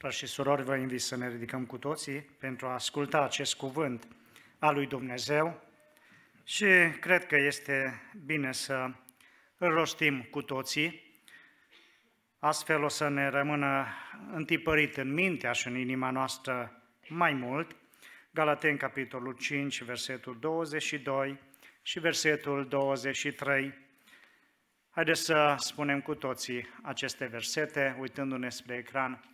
Frați și surori, vă invit să ne ridicăm cu toții pentru a asculta acest cuvânt al lui Dumnezeu și cred că este bine să îl rostim cu toții, astfel o să ne rămână întipărit în mintea și în inima noastră mai mult. Galaten, capitolul 5, versetul 22 și versetul 23. Haideți să spunem cu toții aceste versete, uitându-ne spre ecran,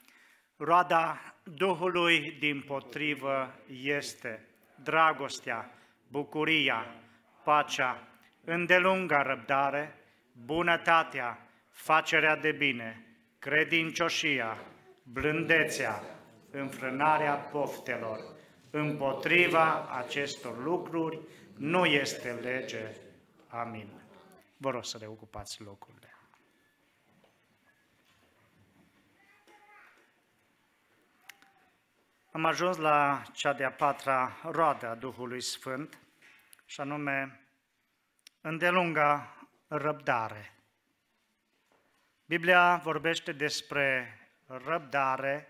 Roada Duhului din potrivă este dragostea, bucuria, pacea, îndelunga răbdare, bunătatea, facerea de bine, credincioșia, blândețea, înfrânarea poftelor. Împotriva acestor lucruri nu este lege. Amin. Vă rog să reocupați locurile. Am ajuns la cea de-a patra roadă a Duhului Sfânt, și anume îndelunga răbdare. Biblia vorbește despre răbdare,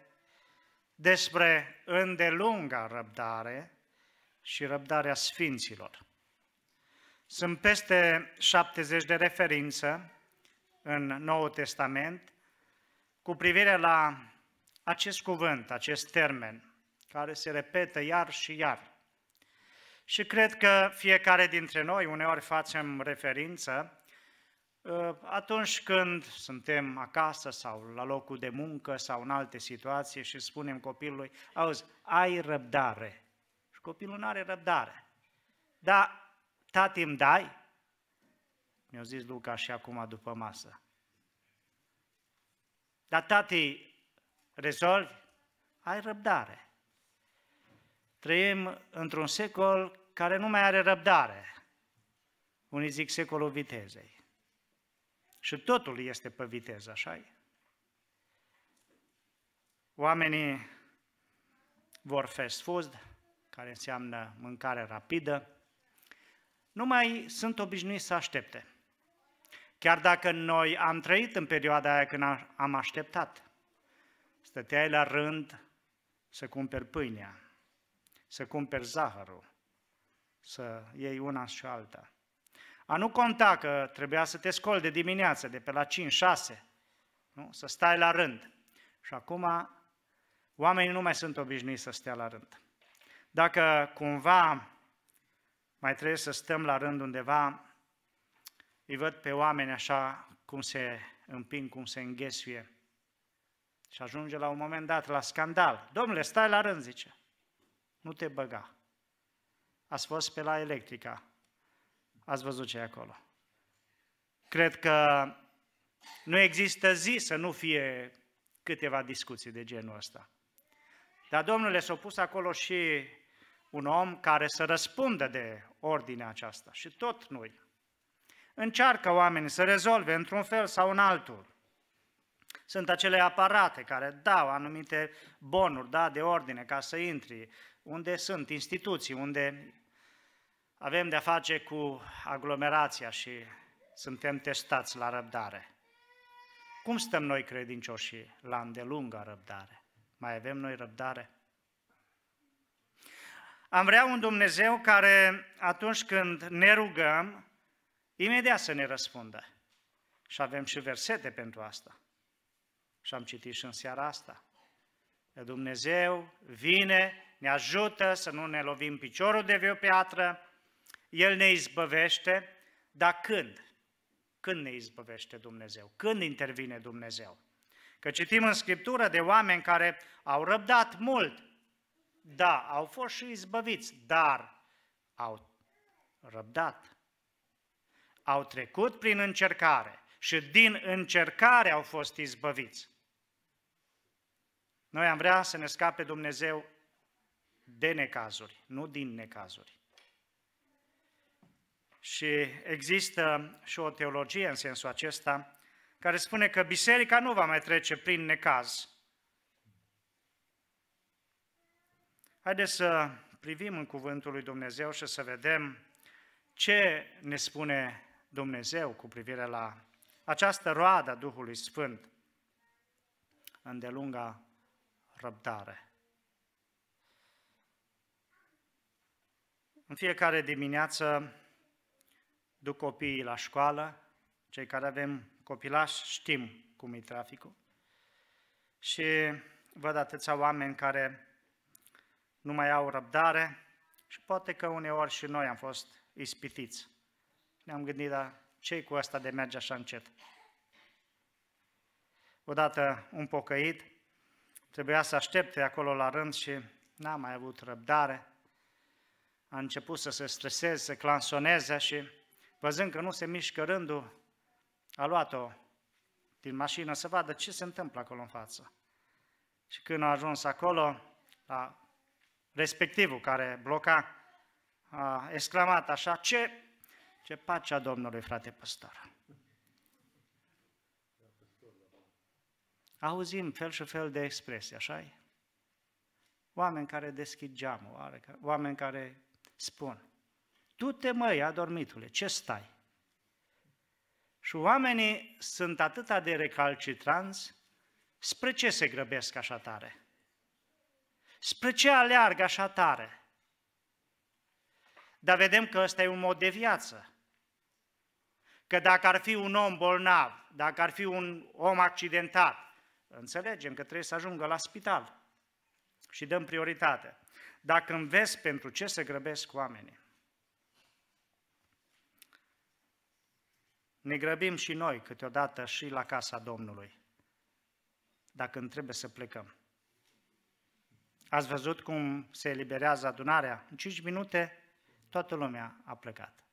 despre îndelunga răbdare și răbdarea sfinților. Sunt peste 70 de referință în Noul Testament cu privire la acest cuvânt, acest termen, care se repetă iar și iar. Și cred că fiecare dintre noi uneori facem referință ă, atunci când suntem acasă sau la locul de muncă sau în alte situații și spunem copilului, auzi, ai răbdare. Și copilul nu are răbdare. Da, tati îmi dai? Mi-a zis Luca și acum după masă. Dar tati, rezolvi? Ai răbdare. Trăim într-un secol care nu mai are răbdare. Unii zic secolul vitezei. Și totul este pe viteză, așa -i? Oamenii vor fast food, care înseamnă mâncare rapidă, nu mai sunt obișnuiți să aștepte. Chiar dacă noi am trăit în perioada aia când am așteptat, stăteai la rând să cumperi pâinea, să cumperi zahărul, să iei una și alta. A nu conta că trebuia să te scoli de dimineață, de pe la 5-6, nu? să stai la rând. Și acum oamenii nu mai sunt obișnuiți să stea la rând. Dacă cumva mai trebuie să stăm la rând undeva, îi văd pe oameni așa cum se împing, cum se înghesuie. Și ajunge la un moment dat la scandal. Domnule, stai la rând, zice. Nu te băga. Ați fost pe la electrica. Ați văzut ce e acolo. Cred că nu există zi să nu fie câteva discuții de genul ăsta. Dar Domnule s-a pus acolo și un om care să răspundă de ordinea aceasta și tot noi. Încearcă oamenii să rezolve într-un fel sau în altul. Sunt acele aparate care dau anumite bonuri da, de ordine ca să intri unde sunt instituții, unde avem de-a face cu aglomerația și suntem testați la răbdare. Cum stăm noi credincioșii la îndelungă răbdare? Mai avem noi răbdare? Am vrea un Dumnezeu care atunci când ne rugăm, imediat să ne răspundă. Și avem și versete pentru asta. Și am citit și în seara asta. Dumnezeu vine ne ajută să nu ne lovim piciorul de vreo piatră, El ne izbăvește, dar când? Când ne izbăvește Dumnezeu? Când intervine Dumnezeu? Că citim în Scriptură de oameni care au răbdat mult, da, au fost și izbăviți, dar au răbdat, au trecut prin încercare și din încercare au fost izbăviți. Noi am vrea să ne scape Dumnezeu de necazuri, nu din necazuri. Și există și o teologie în sensul acesta care spune că biserica nu va mai trece prin necaz. Haideți să privim în cuvântul lui Dumnezeu și să vedem ce ne spune Dumnezeu cu privire la această roadă a Duhului Sfânt îndelunga răbdare. În fiecare dimineață duc copiii la școală, cei care avem copilași știm cum e traficul. Și văd atâția oameni care nu mai au răbdare și poate că uneori și noi am fost ispitiți. Ne-am gândit, dar ce cu asta de merge așa încet? Odată un pocăit, trebuia să aștepte acolo la rând și n-a mai avut răbdare a început să se streseze, să clansoneze și văzând că nu se mișcă rândul, a luat-o din mașină să vadă ce se întâmplă acolo în față. Și când a ajuns acolo, la respectivul care bloca, a exclamat așa, ce, ce pacea Domnului, frate păstor. Auzim fel și fel de expresii, așa -i? Oameni care deschid geamul, oameni care spun, tu te măi, adormitule, ce stai? Și oamenii sunt atâta de recalcitranți, spre ce se grăbesc așa tare? Spre ce aleargă așa tare? Dar vedem că ăsta e un mod de viață. Că dacă ar fi un om bolnav, dacă ar fi un om accidentat, înțelegem că trebuie să ajungă la spital și dăm prioritate dacă înveți pentru ce se grăbesc oamenii. Ne grăbim și noi câteodată și la casa Domnului, dacă îmi trebuie să plecăm. Ați văzut cum se eliberează adunarea? În 5 minute toată lumea a plecat.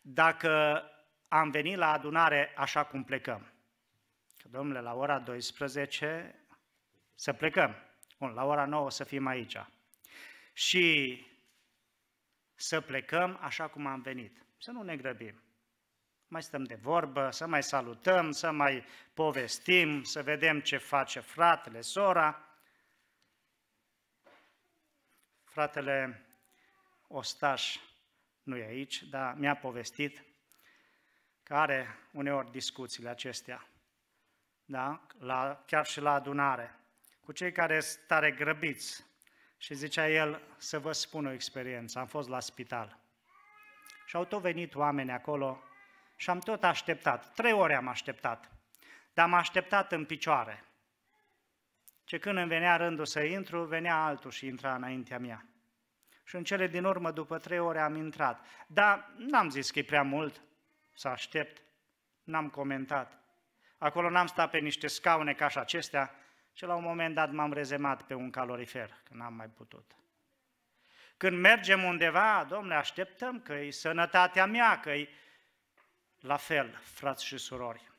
Dacă am venit la adunare așa cum plecăm, că domnule, la ora 12 să plecăm, Bun, la ora 9 să fim aici, și să plecăm așa cum am venit. Să nu ne grăbim. Mai stăm de vorbă, să mai salutăm, să mai povestim, să vedem ce face fratele, sora. Fratele Ostaș nu e aici, dar mi-a povestit că are uneori discuțiile acestea, da? la, chiar și la adunare, cu cei care sunt tare grăbiți și zicea el, să vă spun o experiență, am fost la spital. Și au tot venit oameni acolo și am tot așteptat, trei ore am așteptat, dar am așteptat în picioare. Ce când îmi venea rândul să intru, venea altul și intra înaintea mea. Și în cele din urmă, după trei ore, am intrat. Dar n-am zis că e prea mult să aștept, n-am comentat. Acolo n-am stat pe niște scaune ca și acestea, și la un moment dat m-am rezemat pe un calorifer, că n-am mai putut. Când mergem undeva, domnule, așteptăm că e sănătatea mea, că e la fel, frați și surori.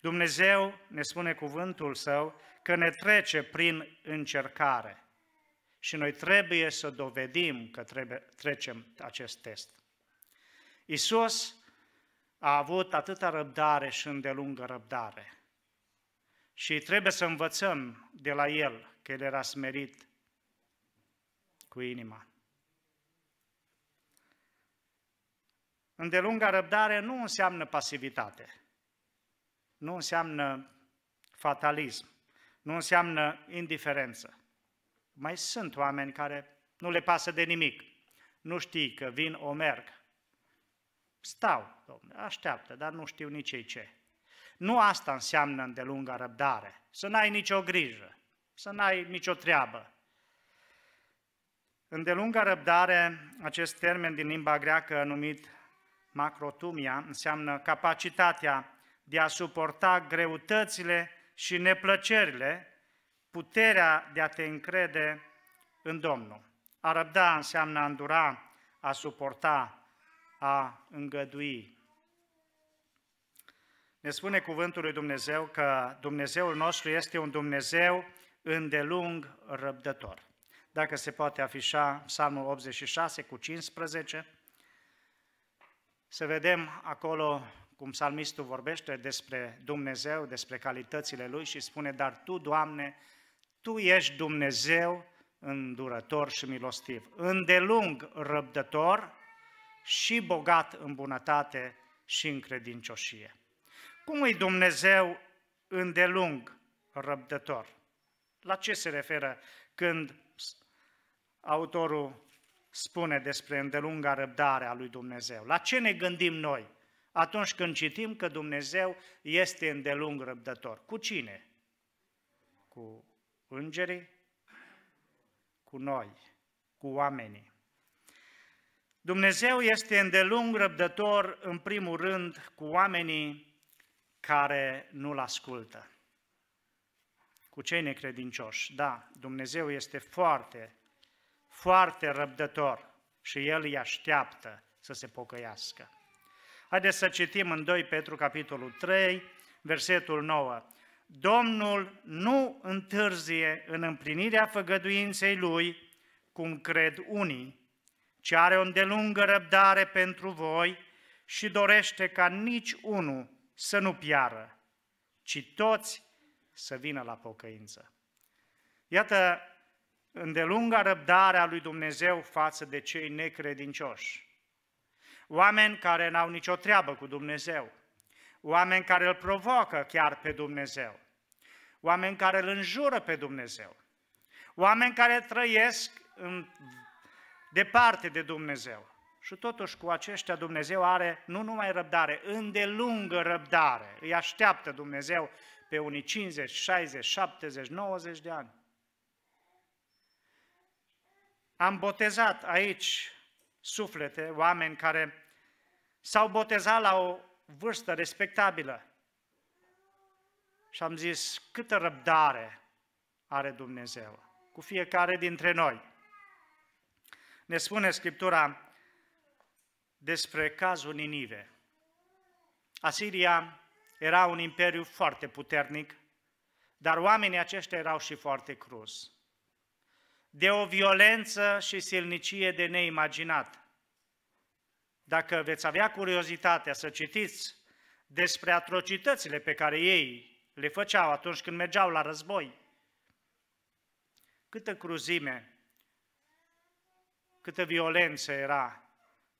Dumnezeu ne spune cuvântul Său că ne trece prin încercare și noi trebuie să dovedim că trebuie, trecem acest test. Isus a avut atâta răbdare și îndelungă răbdare – și trebuie să învățăm de la el că el era smerit cu inima. Îndelunga răbdare nu înseamnă pasivitate, nu înseamnă fatalism, nu înseamnă indiferență. Mai sunt oameni care nu le pasă de nimic. Nu știi că vin o merg. Stau, domnule, așteaptă, dar nu știu nici ei ce. Nu asta înseamnă îndelungă răbdare, să n-ai nicio grijă, să n-ai nicio treabă. Îndelungă răbdare, acest termen din limba greacă numit macrotumia, înseamnă capacitatea de a suporta greutățile și neplăcerile, puterea de a te încrede în Domnul. A răbda înseamnă a îndura, a suporta, a îngădui. Ne spune cuvântul lui Dumnezeu că Dumnezeul nostru este un Dumnezeu îndelung răbdător. Dacă se poate afișa Psalmul 86 cu 15, să vedem acolo cum psalmistul vorbește despre Dumnezeu, despre calitățile Lui și spune, dar Tu, Doamne, Tu ești Dumnezeu îndurător și milostiv, îndelung răbdător și bogat în bunătate și în credincioșie. Cum e Dumnezeu îndelung răbdător? La ce se referă când autorul spune despre îndelunga răbdare a lui Dumnezeu? La ce ne gândim noi atunci când citim că Dumnezeu este îndelung răbdător? Cu cine? Cu îngerii? Cu noi? Cu oamenii? Dumnezeu este îndelung răbdător, în primul rând, cu oamenii care nu-L ascultă. Cu cei necredincioși, da, Dumnezeu este foarte, foarte răbdător și El îi așteaptă să se pocăiască. Haideți să citim în 2 Petru, capitolul 3, versetul 9. Domnul nu întârzie în împlinirea făgăduinței Lui, cum cred unii, ci are o îndelungă răbdare pentru voi și dorește ca nici unul să nu piară, ci toți să vină la pocăință. Iată îndelunga răbdare a lui Dumnezeu față de cei necredincioși. Oameni care n-au nicio treabă cu Dumnezeu. Oameni care îl provoacă chiar pe Dumnezeu. Oameni care îl înjură pe Dumnezeu. Oameni care trăiesc în, departe de Dumnezeu. Și totuși cu aceștia Dumnezeu are nu numai răbdare, îndelungă răbdare. Îi așteaptă Dumnezeu pe unii 50, 60, 70, 90 de ani. Am botezat aici suflete, oameni care s-au botezat la o vârstă respectabilă. Și am zis, câtă răbdare are Dumnezeu cu fiecare dintre noi. Ne spune Scriptura despre cazul Ninive. Asiria era un imperiu foarte puternic, dar oamenii aceștia erau și foarte cruzi. De o violență și silnicie de neimaginat. Dacă veți avea curiozitatea să citiți despre atrocitățile pe care ei le făceau atunci când mergeau la război, câtă cruzime, câtă violență era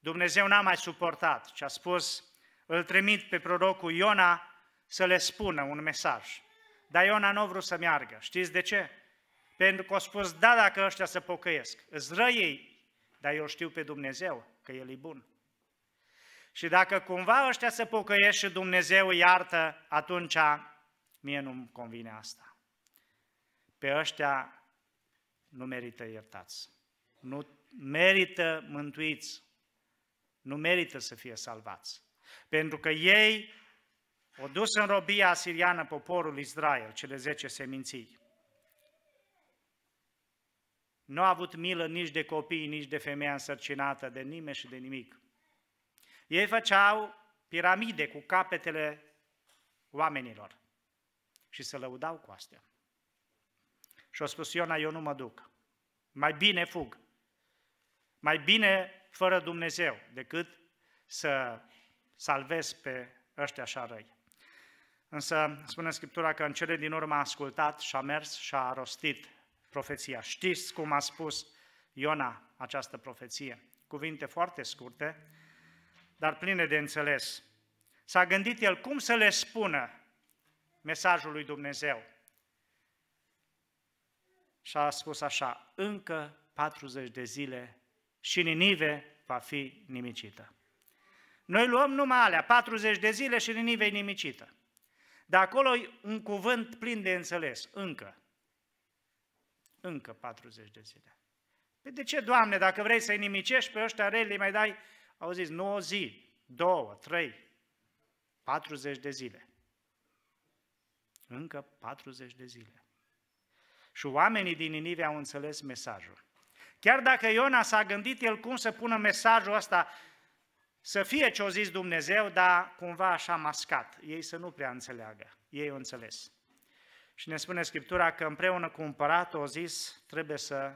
Dumnezeu n-a mai suportat și a spus, îl trimit pe prorocul Iona să le spună un mesaj. Dar Iona nu a vrut să meargă. Știți de ce? Pentru că a spus, da, dacă ăștia se pocăiesc, îți răiei, dar eu știu pe Dumnezeu că El e bun. Și dacă cumva ăștia se pocăiesc și Dumnezeu iartă, atunci mie nu-mi convine asta. Pe ăștia nu merită iertați. Nu merită mântuiți nu merită să fie salvați. Pentru că ei au dus în robia asiriană poporul Israel, cele 10 seminții. Nu a avut milă nici de copii, nici de femeia însărcinată, de nimeni și de nimic. Ei făceau piramide cu capetele oamenilor și se lăudau cu astea. Și a spus Iona, eu nu mă duc, mai bine fug, mai bine fără Dumnezeu decât să salvezi pe ăștia așa răi. Însă spune Scriptura că în cele din urmă a ascultat și a mers și a rostit profeția. Știți cum a spus Iona această profeție? Cuvinte foarte scurte, dar pline de înțeles. S-a gândit el cum să le spună mesajul lui Dumnezeu. Și a spus așa, încă 40 de zile și Ninive va fi nimicită. Noi luăm numai alea, 40 de zile și Ninive e nimicită. Dar acolo e un cuvânt plin de înțeles, încă. Încă 40 de zile. Păi de ce, Doamne, dacă vrei să-i nimicești pe ăștia rei, le mai dai, au zis, 9 zi, 2, 3, 40 de zile. Încă 40 de zile. Și oamenii din Ninive au înțeles mesajul. Chiar dacă Iona s-a gândit el cum să pună mesajul ăsta, să fie ce-o zis Dumnezeu, dar cumva așa mascat, ei să nu prea înțeleagă, ei o înțeles. Și ne spune Scriptura că împreună cu împăratul o zis, trebuie să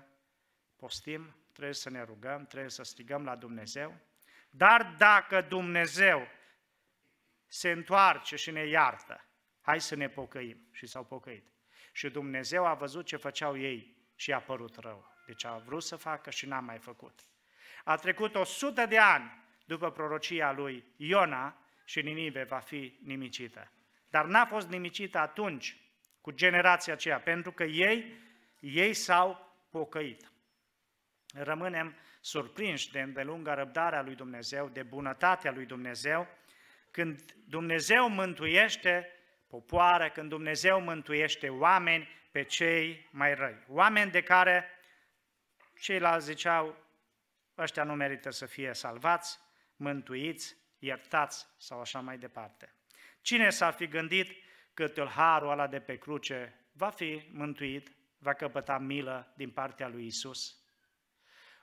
postim, trebuie să ne rugăm, trebuie să strigăm la Dumnezeu, dar dacă Dumnezeu se întoarce și ne iartă, hai să ne pocăim. Și s-au pocăit. Și Dumnezeu a văzut ce făceau ei și a părut rău. Deci a vrut să facă și n-a mai făcut. A trecut 100 de ani după prorocia lui Iona și Ninive va fi nimicită. Dar n-a fost nimicită atunci cu generația aceea, pentru că ei, ei s-au pocăit. Rămânem surprinși de îndelunga răbdarea lui Dumnezeu, de bunătatea lui Dumnezeu, când Dumnezeu mântuiește popoare, când Dumnezeu mântuiește oameni pe cei mai răi. Oameni de care Ceilalți ziceau, ăștia nu merită să fie salvați, mântuiți, iertați sau așa mai departe. Cine s-ar fi gândit că tâlharul ăla de pe cruce va fi mântuit, va căpăta milă din partea lui Isus?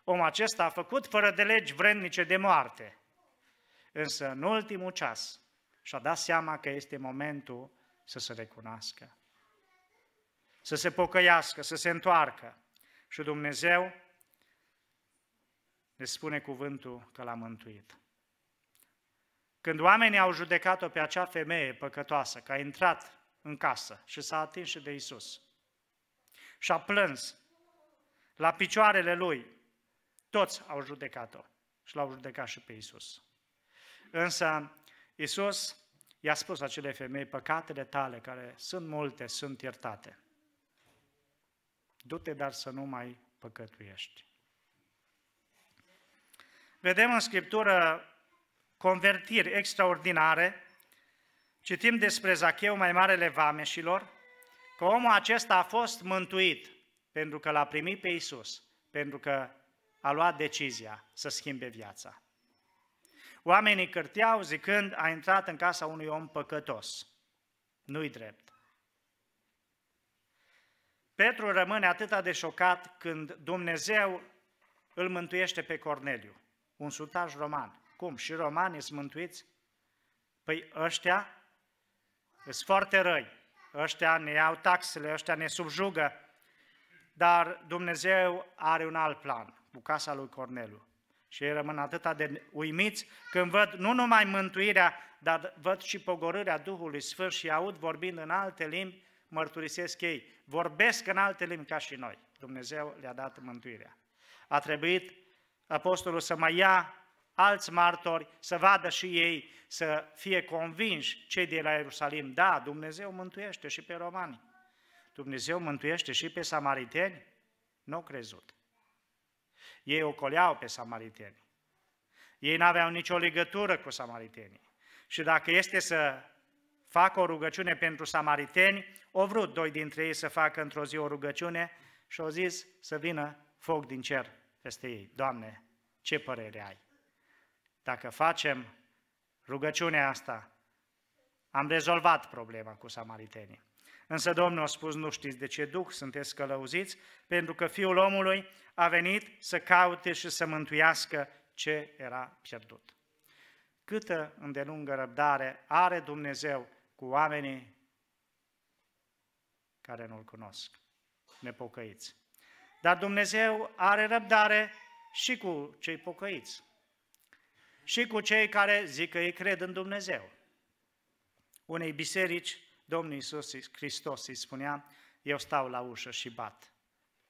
Omul acesta a făcut fără de legi vrednice de moarte, însă în ultimul ceas și-a dat seama că este momentul să se recunoască, să se pocăiască, să se întoarcă. Și Dumnezeu ne spune cuvântul că l-a mântuit. Când oamenii au judecat-o pe acea femeie păcătoasă, că a intrat în casă și s-a atins și de Isus, și a plâns la picioarele lui, toți au judecat-o și l-au judecat și pe Isus. Însă Isus i-a spus acele femei, păcatele tale, care sunt multe, sunt iertate. Du-te, dar să nu mai păcătuiești. Vedem în Scriptură convertiri extraordinare, citim despre Zacheu, mai marele vameșilor, că omul acesta a fost mântuit pentru că l-a primit pe Isus, pentru că a luat decizia să schimbe viața. Oamenii cârteau zicând, a intrat în casa unui om păcătos. Nu-i drept. Petru rămâne atât de șocat când Dumnezeu îl mântuiește pe Corneliu un sutaj roman. Cum? Și romanii sunt mântuiți? Păi ăștia sunt foarte răi. Ăștia ne iau taxele, ăștia ne subjugă. Dar Dumnezeu are un alt plan cu casa lui Cornelu. Și ei rămân atât de uimiți când văd nu numai mântuirea, dar văd și pogorârea Duhului Sfânt și aud vorbind în alte limbi, mărturisesc ei, vorbesc în alte limbi ca și noi. Dumnezeu le-a dat mântuirea. A trebuit apostolul să mai ia alți martori, să vadă și ei, să fie convinși cei de la Ierusalim. Da, Dumnezeu mântuiește și pe romani. Dumnezeu mântuiește și pe samariteni? Nu au crezut. Ei ocoleau pe samariteni. Ei nu aveau nicio legătură cu samaritenii. Și dacă este să facă o rugăciune pentru samariteni, o vrut doi dintre ei să facă într-o zi o rugăciune și au zis să vină foc din cer peste ei. Doamne, ce părere ai? Dacă facem rugăciunea asta, am rezolvat problema cu samaritenii. Însă Domnul a spus, nu știți de ce duc, sunteți călăuziți, pentru că Fiul omului a venit să caute și să mântuiască ce era pierdut. Câtă îndelungă răbdare are Dumnezeu cu oamenii care nu-L cunosc, nepocăiți. Dar Dumnezeu are răbdare și cu cei pocăiți și cu cei care zic că ei cred în Dumnezeu. Unei biserici, Domnul Iisus Hristos îi spunea, eu stau la ușă și bat.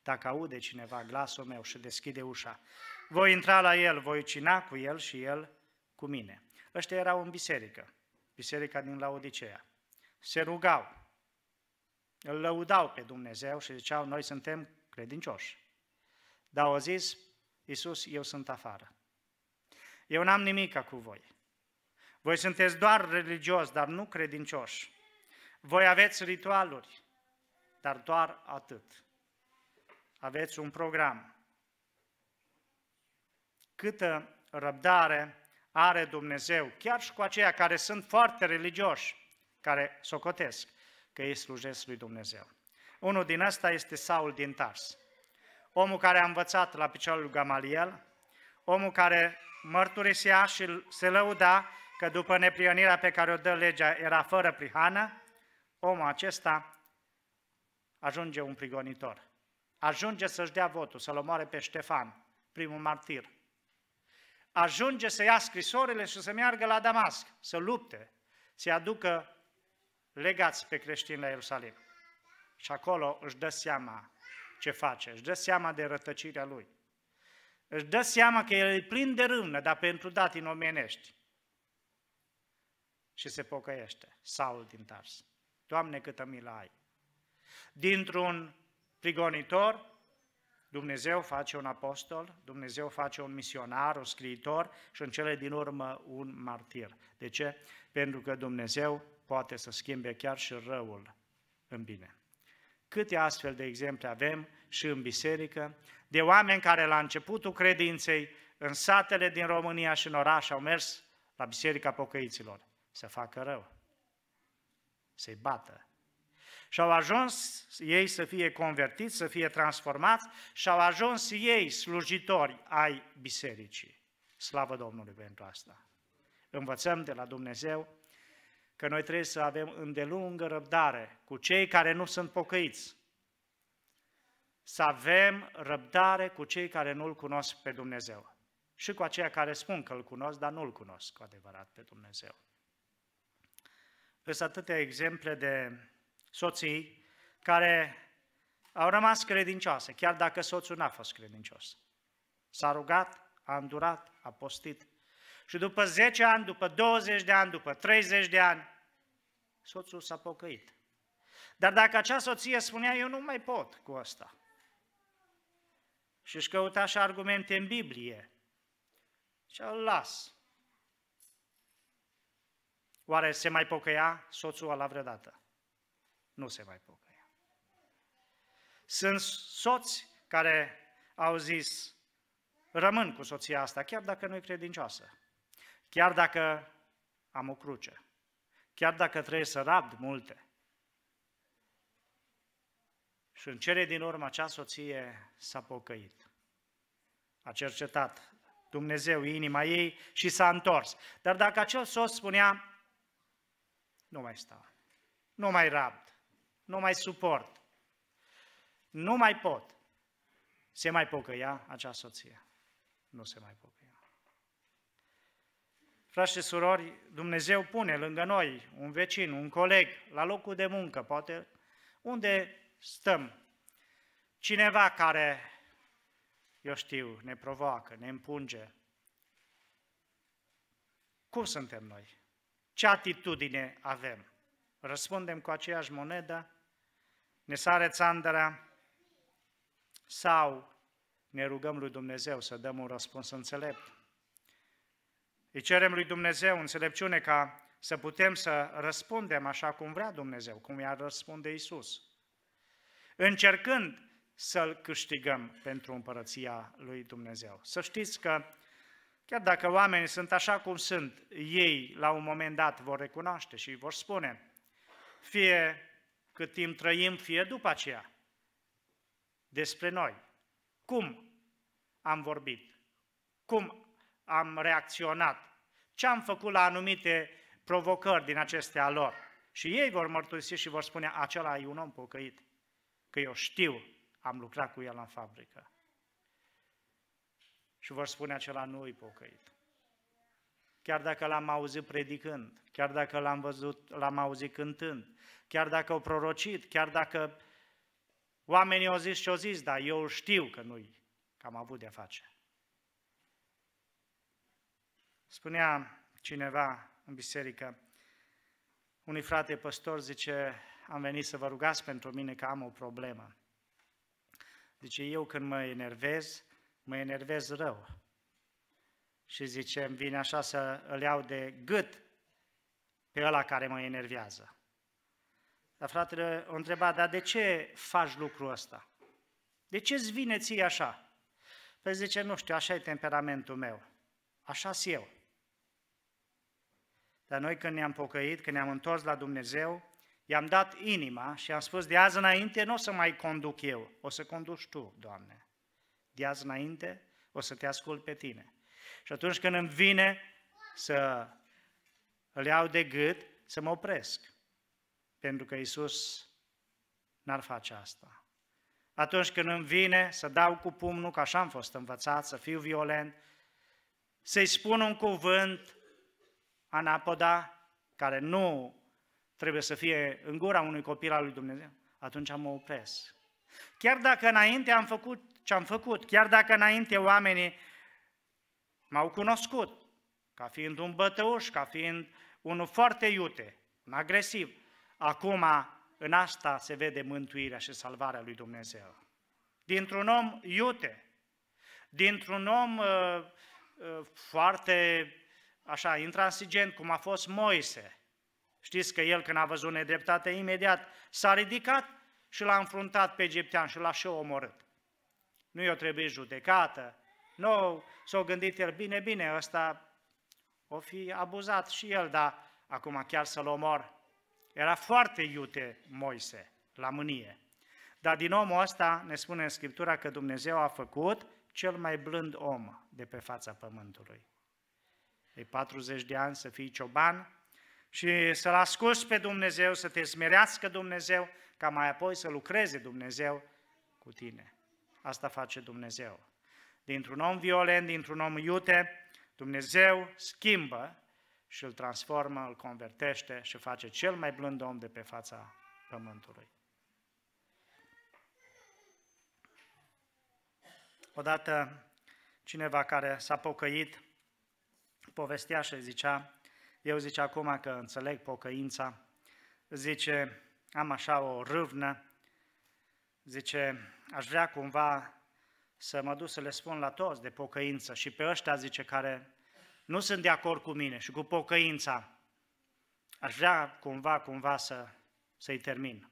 Dacă aude cineva glasul meu și deschide ușa, voi intra la el, voi cina cu el și el cu mine. Ăștia erau în biserică, biserica din Laodicea. Se rugau, îl lăudau pe Dumnezeu și ziceau, noi suntem credincioși. Dar au zis, Iisus, eu sunt afară. Eu n-am nimic cu voi. Voi sunteți doar religios, dar nu credincioși. Voi aveți ritualuri, dar doar atât. Aveți un program. Câtă răbdare are Dumnezeu, chiar și cu aceia care sunt foarte religioși, care socotesc că ei slujesc lui Dumnezeu. Unul din ăsta este Saul din Tars. Omul care a învățat la piciorul lui Gamaliel, omul care mărturisea și se lăuda că după neprionirea pe care o dă legea era fără prihană, omul acesta ajunge un prigonitor. Ajunge să-și dea votul, să-l omoare pe Ștefan, primul martir. Ajunge să ia scrisorile și să meargă la Damasc, să lupte, să aducă legați pe creștini la Ierusalim. Și acolo își dă seama ce face, își dă seama de rătăcirea lui. Își dă seama că el e plin de râvnă, dar pentru în omenești. Și se pocăiește, Saul din Tars. Doamne, câtă milă ai! Dintr-un prigonitor, Dumnezeu face un apostol, Dumnezeu face un misionar, un scriitor și în cele din urmă un martir. De ce? Pentru că Dumnezeu poate să schimbe chiar și răul în bine. Câte astfel de exemple avem și în biserică, de oameni care la începutul credinței, în satele din România și în oraș, au mers la Biserica Pocăiților să facă rău, să-i bată. Și au ajuns ei să fie convertiți, să fie transformați și au ajuns ei slujitori ai bisericii. Slavă Domnului pentru asta! Învățăm de la Dumnezeu că noi trebuie să avem îndelungă răbdare cu cei care nu sunt pocăiți. Să avem răbdare cu cei care nu-L cunosc pe Dumnezeu. Și cu aceia care spun că îl cunosc, dar nu-L cunosc cu adevărat pe Dumnezeu. Sunt atâtea exemple de soții care au rămas credincioase, chiar dacă soțul n-a fost credincios. S-a rugat, a îndurat, a postit, și după 10 ani, după 20 de ani, după 30 de ani, soțul s-a pocăit. Dar dacă acea soție spunea, eu nu mai pot cu asta, și își căuta și argumente în Biblie, și îl las. Oare se mai pocăia soțul ăla vreodată? Nu se mai pocăia. Sunt soți care au zis, rămân cu soția asta, chiar dacă nu e credincioasă. Chiar dacă am o cruce, chiar dacă trebuie să rabd multe. Și în cele din urmă acea soție s-a pocăit, a cercetat Dumnezeu inima ei și s-a întors. Dar dacă acel sos spunea, nu mai stau, nu mai rabd, nu mai suport, nu mai pot, se mai pocăia acea soție. Nu se mai pocăia. Frați și surori, Dumnezeu pune lângă noi un vecin, un coleg, la locul de muncă, poate, unde stăm. Cineva care, eu știu, ne provoacă, ne împunge. Cum suntem noi? Ce atitudine avem? Răspundem cu aceeași monedă? Ne sare țandărea? Sau ne rugăm lui Dumnezeu să dăm un răspuns înțelept? Îi cerem lui Dumnezeu înțelepciune ca să putem să răspundem așa cum vrea Dumnezeu, cum i-ar răspunde Isus. Încercând să-L câștigăm pentru împărăția lui Dumnezeu. Să știți că chiar dacă oamenii sunt așa cum sunt, ei la un moment dat vor recunoaște și vor spune, fie cât timp trăim, fie după aceea, despre noi. Cum am vorbit? Cum am reacționat, ce am făcut la anumite provocări din acestea lor. Și ei vor mărturisi și vor spune, acela e un om pocăit, că eu știu, am lucrat cu el în fabrică. Și vor spune, acela nu e pocăit. Chiar dacă l-am auzit predicând, chiar dacă l-am văzut, l-am auzit cântând, chiar dacă au prorocit, chiar dacă oamenii au zis și au zis, dar eu știu că nu-i, că am avut de-a face. Spunea cineva în biserică, unui frate păstor zice, am venit să vă rugați pentru mine că am o problemă. Zice, eu când mă enervez, mă enervez rău. Și zice, îmi vine așa să îl iau de gât pe ăla care mă enervează. Dar fratele o întreba, dar de ce faci lucrul ăsta? De ce îți vine ție așa? Păi zice, nu știu, așa e temperamentul meu, așa sunt eu. Dar noi când ne-am pocăit, când ne-am întors la Dumnezeu, i-am dat inima și am spus, de azi înainte nu o să mai conduc eu, o să conduci Tu, Doamne. De azi înainte o să te ascult pe Tine. Și atunci când îmi vine să îl iau de gât, să mă opresc. Pentru că Isus n-ar face asta. Atunci când îmi vine să dau cu pumnul, că așa am fost învățat, să fiu violent, să-i spun un cuvânt anapoda, care nu trebuie să fie în gura unui copil al lui Dumnezeu, atunci mă opresc. Chiar dacă înainte am făcut ce am făcut, chiar dacă înainte oamenii m-au cunoscut, ca fiind un bătăuș, ca fiind unul foarte iute, un agresiv, acum în asta se vede mântuirea și salvarea lui Dumnezeu. Dintr-un om iute, dintr-un om uh, uh, foarte așa, intransigent, cum a fost Moise. Știți că el, când a văzut nedreptate, imediat s-a ridicat și l-a înfruntat pe egiptean și l-a și omorât. Nu i-o trebuie judecată. Nu s-a gândit el, bine, bine, ăsta o fi abuzat și el, dar acum chiar să-l omor. Era foarte iute Moise, la mânie. Dar din omul ăsta ne spune în Scriptura că Dumnezeu a făcut cel mai blând om de pe fața pământului e 40 de ani să fii cioban, și să-L asculți pe Dumnezeu, să te smerească Dumnezeu, ca mai apoi să lucreze Dumnezeu cu tine. Asta face Dumnezeu. Dintr-un om violent, dintr-un om iute, Dumnezeu schimbă și îl transformă, îl convertește și face cel mai blând om de pe fața pământului. Odată cineva care s-a pocăit povestea și zicea, eu zice acum că înțeleg pocăința, zice, am așa o râvnă, zice, aș vrea cumva să mă duc să le spun la toți de pocăință și pe ăștia, zice, care nu sunt de acord cu mine și cu pocăința, aș vrea cumva, cumva să, să-i termin.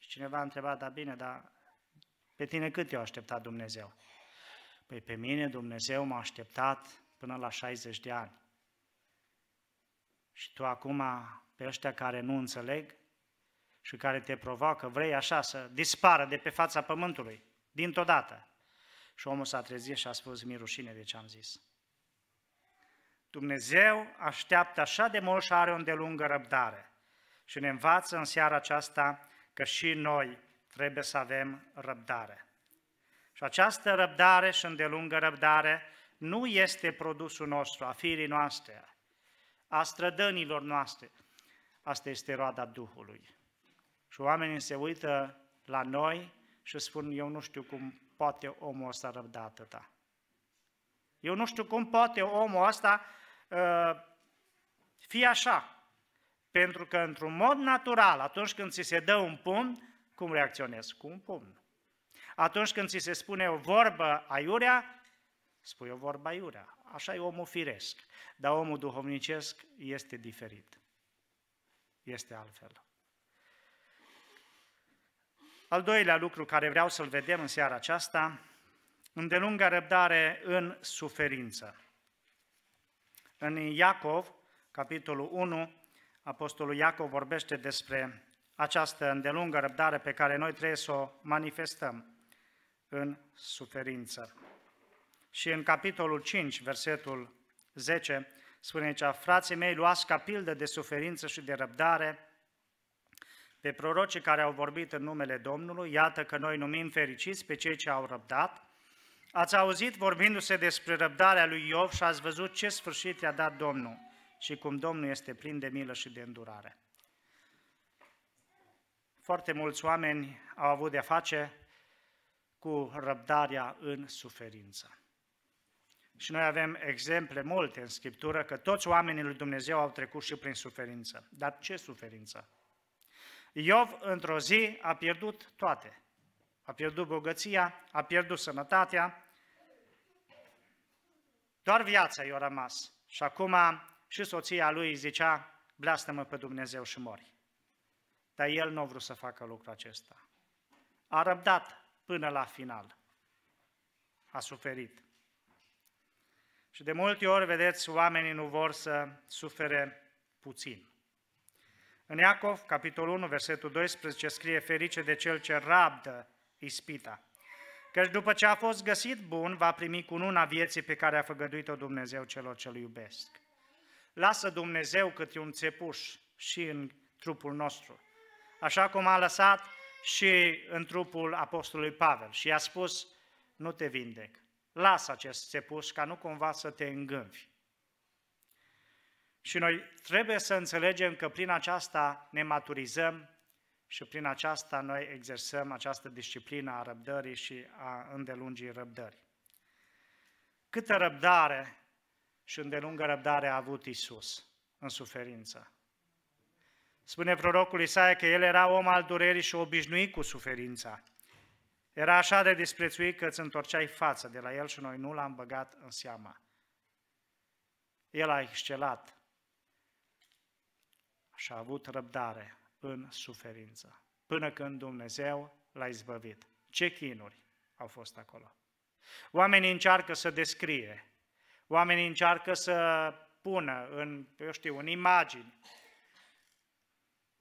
Și cineva a întrebat, da bine, dar pe tine cât i-a așteptat Dumnezeu? Păi pe mine Dumnezeu m-a așteptat până la 60 de ani. Și tu acum, pe ăștia care nu înțeleg și care te provoacă, vrei așa să dispară de pe fața pământului, dintr-o dată. Și omul s-a trezit și a spus, mi rușine de ce am zis. Dumnezeu așteaptă așa de mult și are o îndelungă răbdare. Și ne învață în seara aceasta că și noi trebuie să avem răbdare. Și această răbdare și îndelungă răbdare nu este produsul nostru, a firii noastre, a strădănilor noastre. Asta este roada Duhului. Și oamenii se uită la noi și spun, eu nu știu cum poate omul ăsta răbda atâta. Eu nu știu cum poate omul ăsta uh, fi așa. Pentru că, într-un mod natural, atunci când ți se dă un pumn, cum reacționezi? Cu un pumn. Atunci când ți se spune o vorbă aiurea, Spui o vorba iurea. Așa e omul firesc. Dar omul duhovnicesc este diferit. Este altfel. Al doilea lucru care vreau să-l vedem în seara aceasta, îndelungă răbdare în suferință. În Iacov, capitolul 1, Apostolul Iacov vorbește despre această îndelungă răbdare pe care noi trebuie să o manifestăm în suferință. Și în capitolul 5, versetul 10, spune aici, frații mei, luați ca pildă de suferință și de răbdare pe prorocii care au vorbit în numele Domnului, iată că noi numim fericiți pe cei ce au răbdat. Ați auzit vorbindu-se despre răbdarea lui Iov și ați văzut ce sfârșit i-a dat Domnul și cum Domnul este plin de milă și de îndurare. Foarte mulți oameni au avut de-a face cu răbdarea în suferință. Și noi avem exemple multe în Scriptură că toți oamenii lui Dumnezeu au trecut și prin suferință. Dar ce suferință? Iov într-o zi a pierdut toate. A pierdut bogăția, a pierdut sănătatea, doar viața i-a rămas. Și acum și soția lui îi zicea, mă pe Dumnezeu și mori. Dar el nu a vrut să facă lucrul acesta. A răbdat până la final. A suferit. Și de multe ori, vedeți, oamenii nu vor să sufere puțin. În Iacov, capitolul 1, versetul 12, scrie ferice de cel ce rabdă ispita. Căci după ce a fost găsit bun, va primi cununa vieții pe care a făgăduit-o Dumnezeu celor ce-L iubesc. Lasă Dumnezeu câte un țepuș și în trupul nostru, așa cum a lăsat și în trupul Apostolului Pavel și i-a spus, nu te vindec, Lasă acest țepuș ca nu cumva să te îngânfi. Și noi trebuie să înțelegem că prin aceasta ne maturizăm și prin aceasta noi exersăm această disciplină a răbdării și a îndelungii răbdării. Câtă răbdare și îndelungă răbdare a avut Isus în suferință. Spune prorocul Isaia că el era om al durerii și obișnuit cu suferința. Era așa de disprețuit că îți întorceai față de la el și noi nu l-am băgat în seama. El a excelat și a avut răbdare în suferință, până când Dumnezeu l-a izbăvit. Ce chinuri au fost acolo? Oamenii încearcă să descrie, oamenii încearcă să pună în, eu știu, în imagini,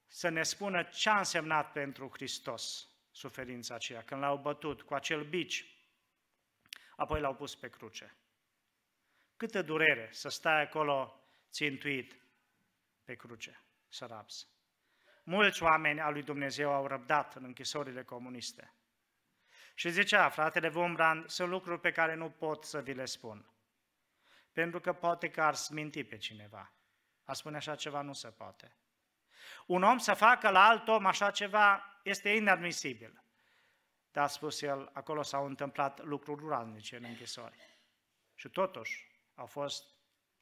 să ne spună ce a însemnat pentru Hristos suferința aceea, când l-au bătut cu acel bici, apoi l-au pus pe cruce. Câtă durere să stai acolo țintuit pe cruce, să rabzi. Mulți oameni al lui Dumnezeu au răbdat în închisorile comuniste. Și zicea, fratele Vombrand, sunt lucruri pe care nu pot să vi le spun. Pentru că poate că ar sminti pe cineva. A spune așa ceva nu se poate. Un om să facă la alt om așa ceva este inadmisibil. Dar a spus el, acolo s-au întâmplat lucruri uralnice în închisori. Și totuși au fost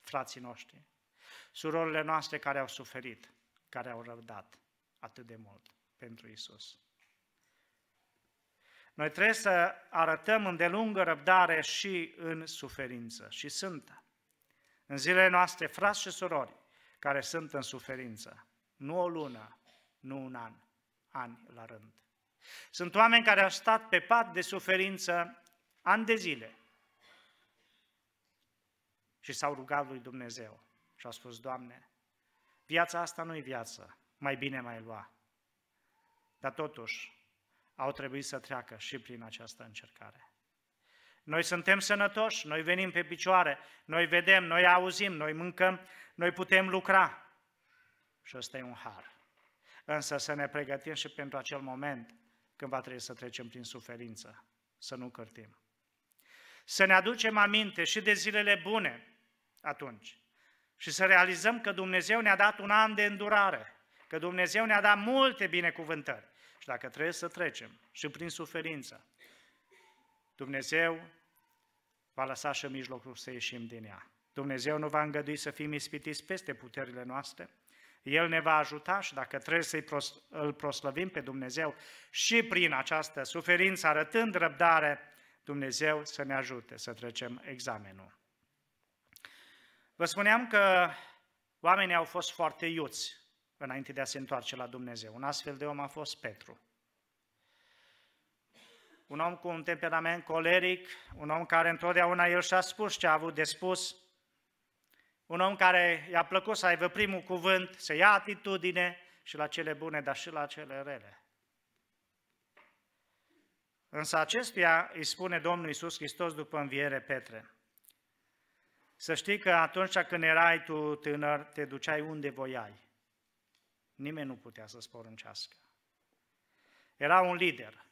frații noștri, surorile noastre care au suferit, care au răbdat atât de mult pentru Isus. Noi trebuie să arătăm îndelungă răbdare și în suferință, și sunt. În zilele noastre, frați și surori care sunt în suferință, nu o lună, nu un an, ani la rând. Sunt oameni care au stat pe pat de suferință ani de zile și s-au rugat lui Dumnezeu și au spus, Doamne, viața asta nu-i viață, mai bine mai lua. Dar totuși au trebuit să treacă și prin această încercare. Noi suntem sănătoși, noi venim pe picioare, noi vedem, noi auzim, noi mâncăm, noi putem lucra. Și ăsta e un har însă să ne pregătim și pentru acel moment când va trebui să trecem prin suferință, să nu cârtim. Să ne aducem aminte și de zilele bune atunci și să realizăm că Dumnezeu ne-a dat un an de îndurare, că Dumnezeu ne-a dat multe binecuvântări și dacă trebuie să trecem și prin suferință, Dumnezeu va lăsa și mijlocul să ieșim din ea. Dumnezeu nu va îngădui să fim ispitiți peste puterile noastre, el ne va ajuta și dacă trebuie să îl proslăvim pe Dumnezeu și prin această suferință, arătând răbdare, Dumnezeu să ne ajute să trecem examenul. Vă spuneam că oamenii au fost foarte iuți înainte de a se întoarce la Dumnezeu. Un astfel de om a fost Petru. Un om cu un temperament coleric, un om care întotdeauna el și-a spus ce a avut de spus, un om care i-a plăcut să aibă primul cuvânt, să ia atitudine și la cele bune, dar și la cele rele. Însă acestuia îi spune Domnul Iisus Hristos după înviere Petre, să știi că atunci când erai tu tânăr, te duceai unde voiai. Nimeni nu putea să-ți poruncească. Era un lider,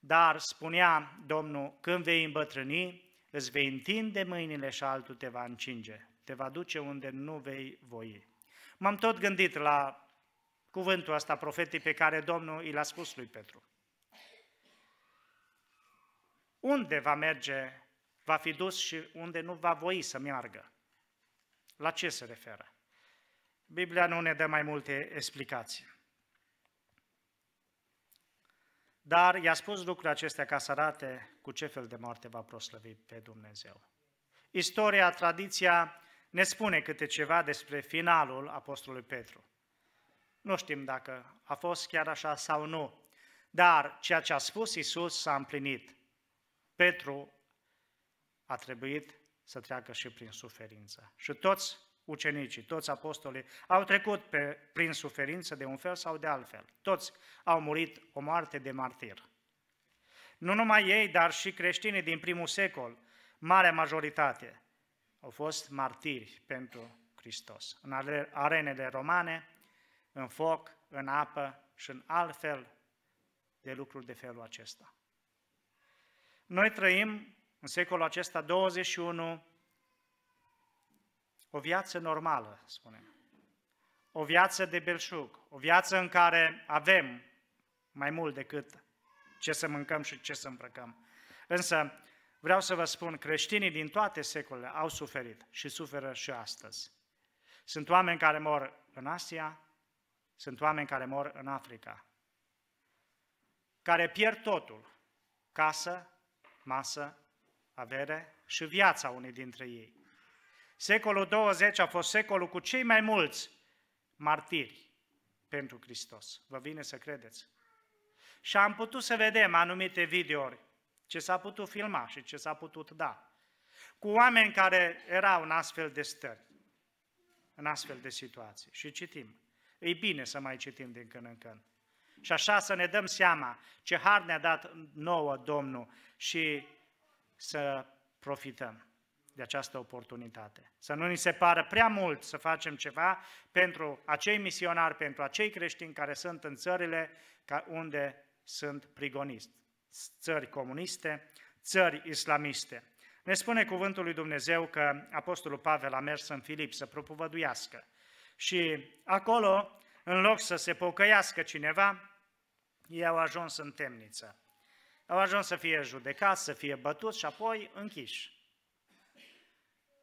dar spunea Domnul, când vei îmbătrâni, îți vei întinde mâinile și altul te va încinge te va duce unde nu vei voi. M-am tot gândit la cuvântul ăsta profetii pe care Domnul i l-a spus lui Petru. Unde va merge, va fi dus și unde nu va voi să meargă. La ce se referă? Biblia nu ne dă mai multe explicații. Dar i-a spus lucrurile acestea ca să arate cu ce fel de moarte va proslăvi pe Dumnezeu. Istoria, tradiția ne spune câte ceva despre finalul Apostolului Petru. Nu știm dacă a fost chiar așa sau nu, dar ceea ce a spus Isus s-a împlinit. Petru a trebuit să treacă și prin suferință. Și toți ucenicii, toți apostolii au trecut pe, prin suferință de un fel sau de altfel. Toți au murit o moarte de martir. Nu numai ei, dar și creștinii din primul secol, marea majoritate au fost martiri pentru Hristos. În arenele romane, în foc, în apă și în altfel de lucruri de felul acesta. Noi trăim în secolul acesta 21 o viață normală, spunem. O viață de belșug, o viață în care avem mai mult decât ce să mâncăm și ce să îmbrăcăm. Însă, Vreau să vă spun, creștinii din toate secolele au suferit și suferă și astăzi. Sunt oameni care mor în Asia, sunt oameni care mor în Africa, care pierd totul, casă, masă, avere și viața unii dintre ei. Secolul 20 a fost secolul cu cei mai mulți martiri pentru Hristos. Vă vine să credeți? Și am putut să vedem anumite videouri ce s-a putut filma și ce s-a putut da, cu oameni care erau în astfel de stări, în astfel de situații. Și citim. E bine să mai citim din când în când. Și așa să ne dăm seama ce har ne-a dat nouă Domnul și să profităm de această oportunitate. Să nu ni se pară prea mult să facem ceva pentru acei misionari, pentru acei creștini care sunt în țările unde sunt prigoniți țări comuniste, țări islamiste. Ne spune cuvântul lui Dumnezeu că Apostolul Pavel a mers în Filip să propovăduiască și acolo, în loc să se pocăiască cineva, ei au ajuns în temniță. Au ajuns să fie judecați, să fie bătuți și apoi închiși.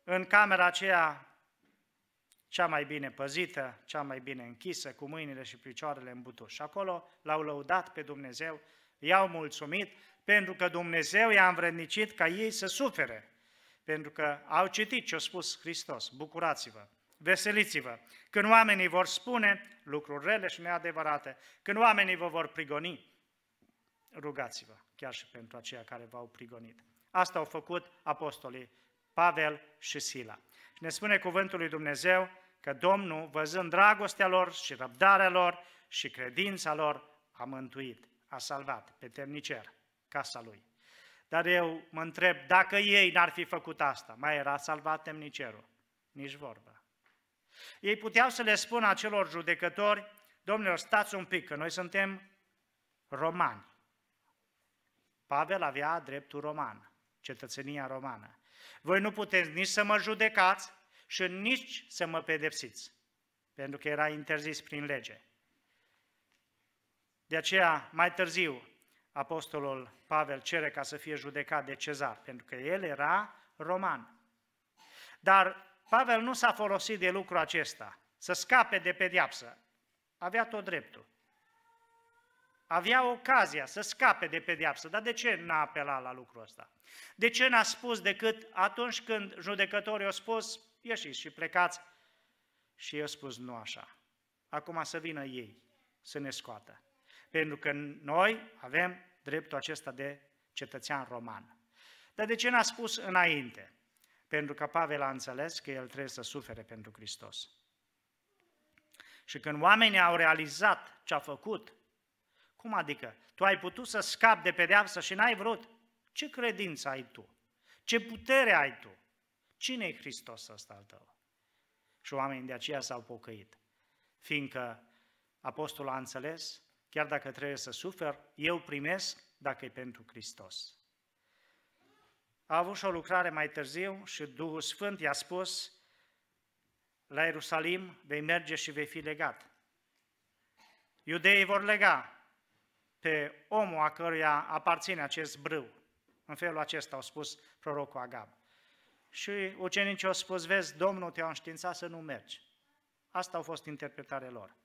În camera aceea cea mai bine păzită, cea mai bine închisă, cu mâinile și picioarele în butuș. Acolo l-au lăudat pe Dumnezeu I-au mulțumit pentru că Dumnezeu i-a învrednicit ca ei să sufere, pentru că au citit ce a spus Hristos, bucurați-vă, veseliți-vă, când oamenii vor spune lucruri rele și neadevărate, când oamenii vă vor prigoni, rugați-vă, chiar și pentru aceia care v-au prigonit. Asta au făcut apostolii Pavel și Sila. Și ne spune cuvântul lui Dumnezeu că Domnul, văzând dragostea lor și răbdarea lor și credința lor, a mântuit a salvat pe temnicer, casa lui. Dar eu mă întreb, dacă ei n-ar fi făcut asta, mai era salvat temnicerul? Nici vorba. Ei puteau să le spună acelor judecători, domnilor, stați un pic, că noi suntem romani. Pavel avea dreptul roman, cetățenia romană. Voi nu puteți nici să mă judecați și nici să mă pedepsiți, pentru că era interzis prin lege. De aceea, mai târziu, apostolul Pavel cere ca să fie judecat de cezar, pentru că el era roman. Dar Pavel nu s-a folosit de lucru acesta, să scape de pediapsă. Avea tot dreptul. Avea ocazia să scape de pediapsă, dar de ce n-a apelat la lucrul ăsta? De ce n-a spus decât atunci când judecătorii au spus, ieșiți și plecați, și eu spus nu așa. Acum să vină ei să ne scoată pentru că noi avem dreptul acesta de cetățean roman. Dar de ce n-a spus înainte? Pentru că Pavel a înțeles că el trebuie să sufere pentru Hristos. Și când oamenii au realizat ce a făcut, cum adică? Tu ai putut să scapi de pedeapsă și n-ai vrut? Ce credință ai tu? Ce putere ai tu? Cine e Hristos ăsta al tău? Și oamenii de aceea s-au pocăit, fiindcă apostolul a înțeles Chiar dacă trebuie să sufer, eu primesc dacă e pentru Hristos. A avut și o lucrare mai târziu și Duhul Sfânt i-a spus, la Ierusalim vei merge și vei fi legat. Iudeii vor lega pe omul a căruia aparține acest brâu. În felul acesta au spus prorocul Agab. Și ucenicii au spus, vezi, Domnul te-a înștiințat să nu mergi. Asta a fost interpretarea lor.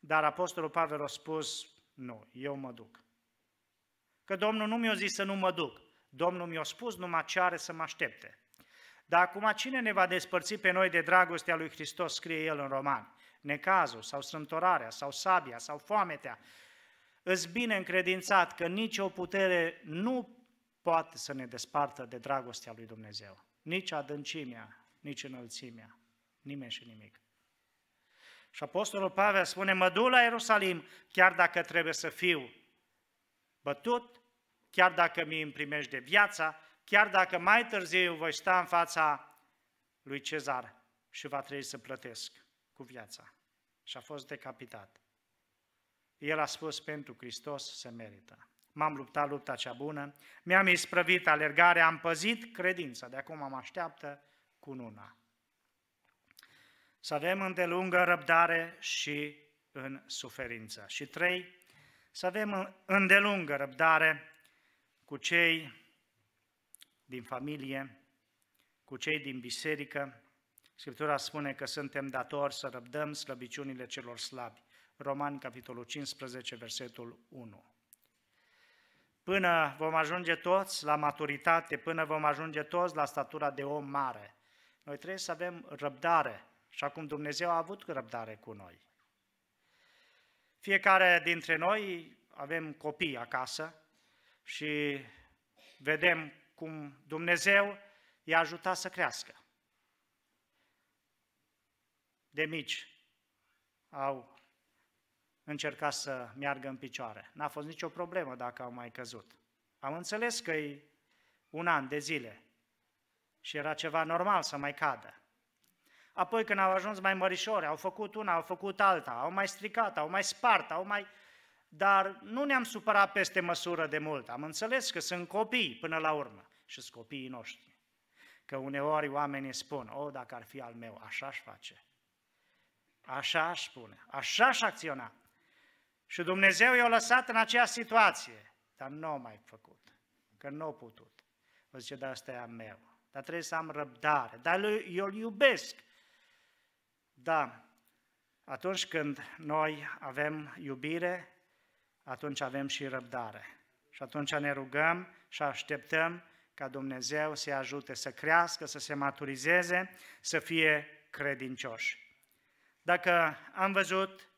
Dar Apostolul Pavel a spus, nu, eu mă duc. Că Domnul nu mi-a zis să nu mă duc. Domnul mi-a spus numai ce are să mă aștepte. Dar acum cine ne va despărți pe noi de dragostea lui Hristos, scrie el în roman? Necazul sau strâmtorarea sau sabia sau foametea. Îți bine încredințat că nicio putere nu poate să ne despartă de dragostea lui Dumnezeu. Nici adâncimea, nici înălțimea, nimeni și nimic. Și Apostolul Pavel spune, mă duc la Ierusalim, chiar dacă trebuie să fiu bătut, chiar dacă mi împrimești de viața, chiar dacă mai târziu voi sta în fața lui Cezar și va trebui să plătesc cu viața. Și a fost decapitat. El a spus, pentru Hristos se merită. M-am luptat lupta cea bună, mi-am isprăvit alergarea, am păzit credința, de acum mă așteaptă cununa să avem îndelungă răbdare și în suferință. Și trei, să avem îndelungă răbdare cu cei din familie, cu cei din biserică. Scriptura spune că suntem datori să răbdăm slăbiciunile celor slabi. Roman, capitolul 15, versetul 1. Până vom ajunge toți la maturitate, până vom ajunge toți la statura de om mare, noi trebuie să avem răbdare și acum Dumnezeu a avut răbdare cu noi. Fiecare dintre noi avem copii acasă și vedem cum Dumnezeu i-a ajutat să crească. De mici au încercat să meargă în picioare. N-a fost nicio problemă dacă au mai căzut. Am înțeles că e un an de zile și era ceva normal să mai cadă. Apoi când au ajuns mai mărișori, au făcut una, au făcut alta, au mai stricat, au mai spart, au mai... Dar nu ne-am supărat peste măsură de mult. Am înțeles că sunt copii până la urmă și sunt copiii noștri. Că uneori oamenii spun, o, oh, dacă ar fi al meu, așa aș face. Așa aș spune, așa aș acționa. Și Dumnezeu i-a lăsat în acea situație, dar nu au mai făcut, că nu au putut. Vă zice, dar asta e a meu, dar trebuie să am răbdare, dar eu îl iubesc, da, atunci când noi avem iubire, atunci avem și răbdare. Și atunci ne rugăm și așteptăm ca Dumnezeu să-i ajute să crească, să se maturizeze, să fie credincioși. Dacă am văzut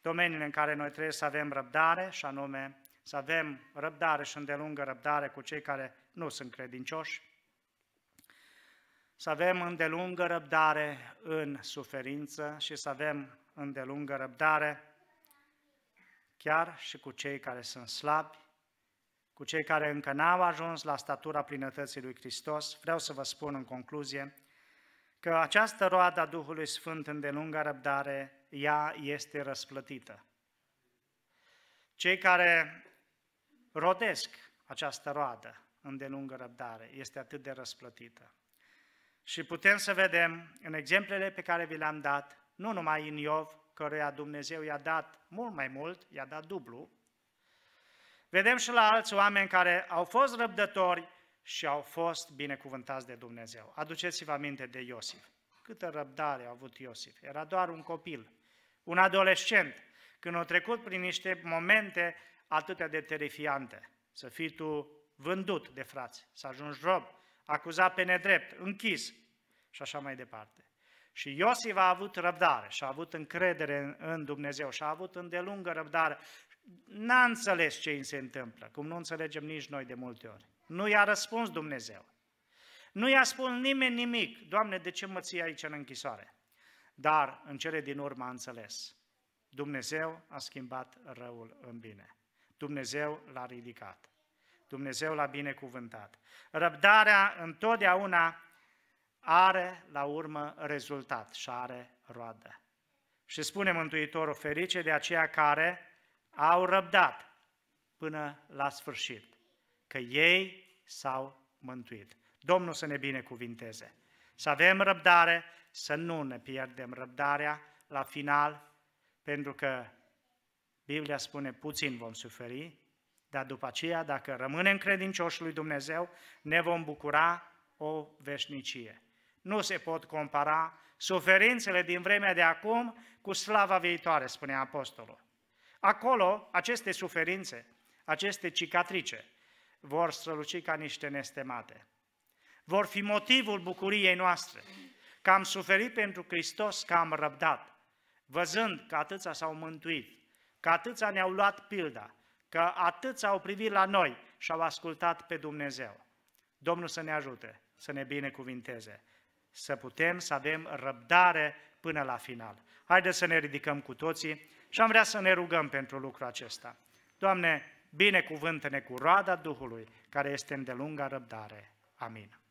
domeniile în care noi trebuie să avem răbdare, și anume să avem răbdare și îndelungă răbdare cu cei care nu sunt credincioși, să avem îndelungă răbdare în suferință și să avem îndelungă răbdare chiar și cu cei care sunt slabi, cu cei care încă n-au ajuns la statura plinătății lui Hristos. Vreau să vă spun în concluzie că această roadă a Duhului Sfânt îndelungă răbdare, ea este răsplătită. Cei care rodesc această roadă îndelungă răbdare este atât de răsplătită. Și putem să vedem în exemplele pe care vi le-am dat, nu numai în Iov, căruia Dumnezeu i-a dat mult mai mult, i-a dat dublu, vedem și la alți oameni care au fost răbdători și au fost binecuvântați de Dumnezeu. Aduceți-vă aminte de Iosif. Câtă răbdare a avut Iosif. Era doar un copil, un adolescent, când a trecut prin niște momente atât de terifiante. Să fii tu vândut de frați, să ajungi rob, acuzat pe nedrept, închis și așa mai departe. Și Iosif a avut răbdare și a avut încredere în Dumnezeu și a avut îndelungă răbdare. N-a înțeles ce îi se întâmplă, cum nu înțelegem nici noi de multe ori. Nu i-a răspuns Dumnezeu. Nu i-a spus nimeni nimic. Doamne, de ce mă ții aici în închisoare? Dar în cele din urmă a înțeles. Dumnezeu a schimbat răul în bine. Dumnezeu l-a ridicat. Dumnezeu l-a binecuvântat. Răbdarea întotdeauna are la urmă rezultat și are roadă. Și spune Mântuitorul, ferice de aceia care au răbdat până la sfârșit, că ei s-au mântuit. Domnul să ne binecuvinteze, să avem răbdare, să nu ne pierdem răbdarea la final, pentru că Biblia spune puțin vom suferi, dar după aceea, dacă rămânem credincioși lui Dumnezeu, ne vom bucura o veșnicie. Nu se pot compara suferințele din vremea de acum cu slava viitoare, spune apostolul. Acolo, aceste suferințe, aceste cicatrice, vor străluci ca niște nestemate. Vor fi motivul bucuriei noastre, că am suferit pentru Hristos, că am răbdat, văzând că atâția s-au mântuit, că atâția ne-au luat pilda, că atâți au privit la noi și au ascultat pe Dumnezeu. Domnul să ne ajute, să ne binecuvinteze, să putem să avem răbdare până la final. Haideți să ne ridicăm cu toții și am vrea să ne rugăm pentru lucrul acesta. Doamne, binecuvântă-ne cu roada Duhului, care este îndelunga răbdare. Amin.